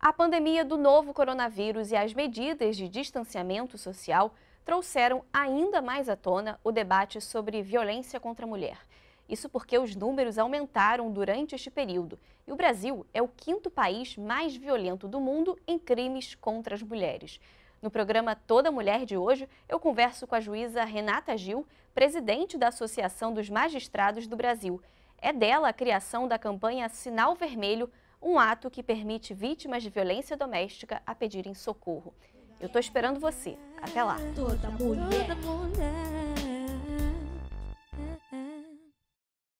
A pandemia do novo coronavírus e as medidas de distanciamento social trouxeram ainda mais à tona o debate sobre violência contra a mulher. Isso porque os números aumentaram durante este período e o Brasil é o quinto país mais violento do mundo em crimes contra as mulheres. No programa Toda Mulher de hoje, eu converso com a juíza Renata Gil, presidente da Associação dos Magistrados do Brasil. É dela a criação da campanha Sinal Vermelho um ato que permite vítimas de violência doméstica a pedirem socorro. Eu estou esperando você. Até lá. Toda mulher. Toda mulher.